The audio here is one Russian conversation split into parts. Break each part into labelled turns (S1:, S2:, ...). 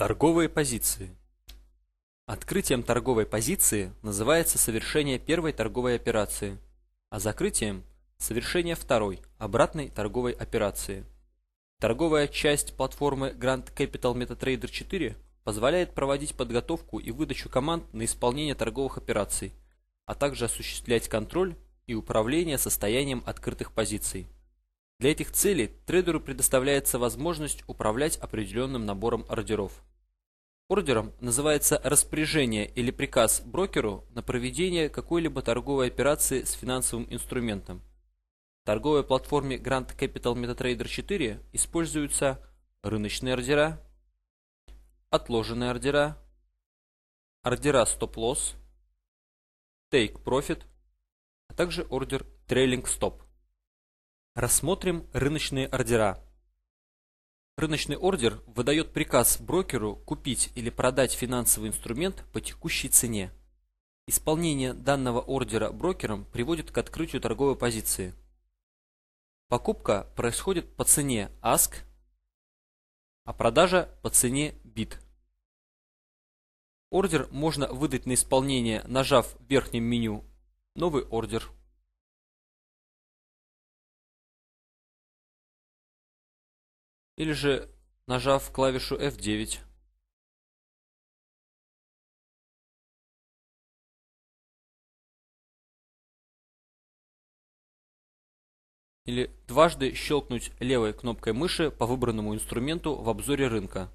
S1: Торговые позиции Открытием торговой позиции называется совершение первой торговой операции, а закрытием – совершение второй, обратной торговой операции. Торговая часть платформы Grand Capital MetaTrader 4 позволяет проводить подготовку и выдачу команд на исполнение торговых операций, а также осуществлять контроль и управление состоянием открытых позиций. Для этих целей трейдеру предоставляется возможность управлять определенным набором ордеров – Ордером называется распоряжение или приказ брокеру на проведение какой-либо торговой операции с финансовым инструментом. В торговой платформе Grand Capital MetaTrader 4 используются рыночные ордера, отложенные ордера, ордера стоп-лосс, Take Profit, а также ордер Trailing Stop. Рассмотрим рыночные ордера. Рыночный ордер выдает приказ брокеру купить или продать финансовый инструмент по текущей цене. Исполнение данного ордера брокером приводит к открытию торговой позиции. Покупка происходит по цене ASK, а продажа по цене BIT. Ордер можно выдать на исполнение,
S2: нажав в верхнем меню «Новый ордер». или же нажав клавишу F9. Или дважды щелкнуть левой кнопкой мыши по выбранному инструменту в обзоре рынка.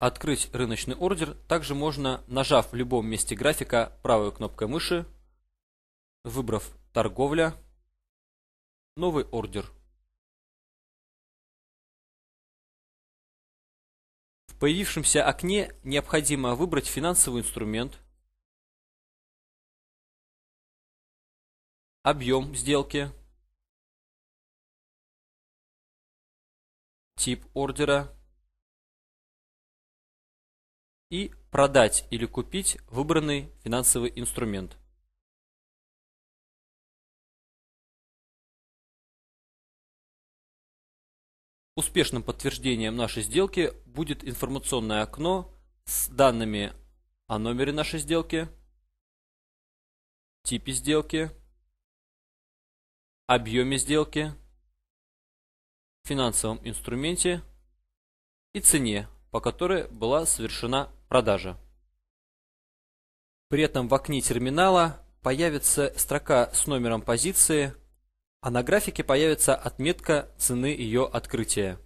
S2: Открыть рыночный ордер также можно, нажав в любом месте графика правой кнопкой мыши выбрав «Торговля», «Новый ордер». В появившемся окне необходимо выбрать финансовый инструмент, объем сделки, тип ордера и продать или купить выбранный финансовый инструмент. Успешным подтверждением нашей сделки будет информационное окно с данными о номере нашей сделки, типе сделки, объеме сделки, финансовом инструменте
S1: и цене, по которой была совершена продажа. При этом в окне терминала появится строка с номером позиции – а на графике появится отметка цены ее открытия